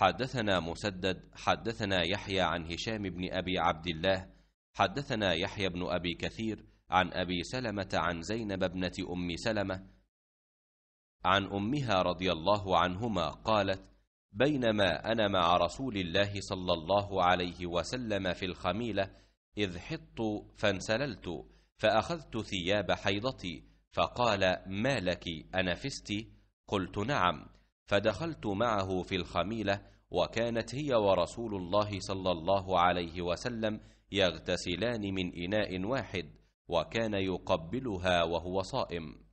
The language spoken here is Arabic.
حدثنا مسدد حدثنا يحيى عن هشام بن أبي عبد الله حدثنا يحيى بن أبي كثير عن أبي سلمة عن زينب ابنة أم سلمة عن أمها رضي الله عنهما قالت بينما أنا مع رسول الله صلى الله عليه وسلم في الخميلة إذ حطت فانسللت فأخذت ثياب حيضتي فقال ما لك أنفست قلت نعم فدخلت معه في الخميلة وكانت هي ورسول الله صلى الله عليه وسلم يغتسلان من إناء واحد وكان يقبلها وهو صائم